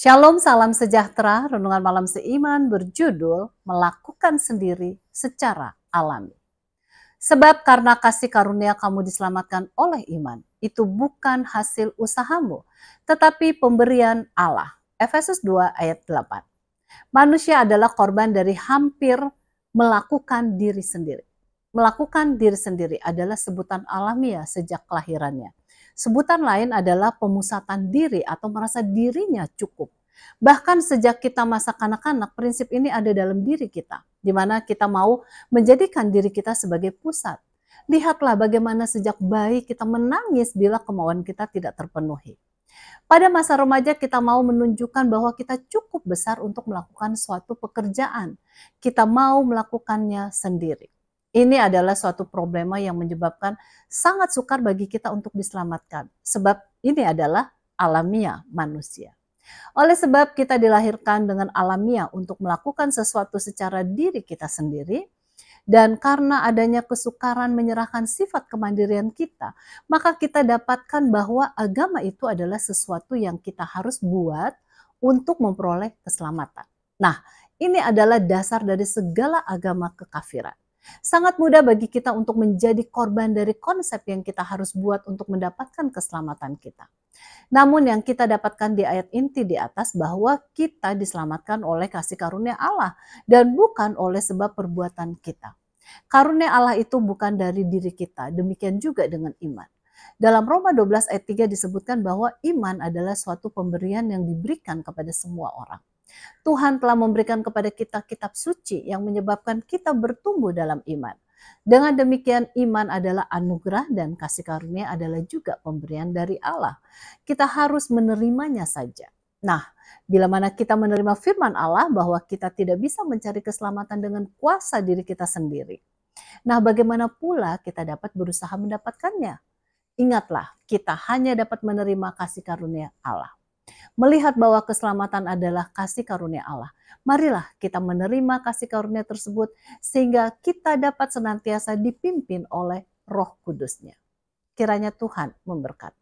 Shalom, salam sejahtera. Renungan malam seiman berjudul "Melakukan Sendiri Secara Alami". Sebab karena kasih karunia kamu diselamatkan oleh iman, itu bukan hasil usahamu, tetapi pemberian Allah. Efesus 2 ayat 8. Manusia adalah korban dari hampir melakukan diri sendiri. Melakukan diri sendiri adalah sebutan alamiah sejak kelahirannya. Sebutan lain adalah pemusatan diri atau merasa dirinya cukup. Bahkan sejak kita masa kanak-kanak, prinsip ini ada dalam diri kita, di mana kita mau menjadikan diri kita sebagai pusat. Lihatlah bagaimana sejak bayi kita menangis bila kemauan kita tidak terpenuhi. Pada masa remaja kita mau menunjukkan bahwa kita cukup besar untuk melakukan suatu pekerjaan. Kita mau melakukannya sendiri. Ini adalah suatu problema yang menyebabkan sangat sukar bagi kita untuk diselamatkan, sebab ini adalah alamiah manusia. Oleh sebab kita dilahirkan dengan alamiah untuk melakukan sesuatu secara diri kita sendiri, dan karena adanya kesukaran menyerahkan sifat kemandirian kita, maka kita dapatkan bahwa agama itu adalah sesuatu yang kita harus buat untuk memperoleh keselamatan. Nah, ini adalah dasar dari segala agama kekafiran. Sangat mudah bagi kita untuk menjadi korban dari konsep yang kita harus buat untuk mendapatkan keselamatan kita. Namun yang kita dapatkan di ayat inti di atas bahwa kita diselamatkan oleh kasih karunia Allah dan bukan oleh sebab perbuatan kita. Karunia Allah itu bukan dari diri kita, demikian juga dengan iman. Dalam Roma 12 ayat 3 disebutkan bahwa iman adalah suatu pemberian yang diberikan kepada semua orang. Tuhan telah memberikan kepada kita kitab suci yang menyebabkan kita bertumbuh dalam iman. Dengan demikian, iman adalah anugerah dan kasih karunia adalah juga pemberian dari Allah. Kita harus menerimanya saja. Nah, bila mana kita menerima firman Allah bahwa kita tidak bisa mencari keselamatan dengan kuasa diri kita sendiri. Nah, bagaimana pula kita dapat berusaha mendapatkannya? Ingatlah, kita hanya dapat menerima kasih karunia Allah melihat bahwa keselamatan adalah kasih karunia Allah. Marilah kita menerima kasih karunia tersebut sehingga kita dapat senantiasa dipimpin oleh roh kudusnya. Kiranya Tuhan memberkati.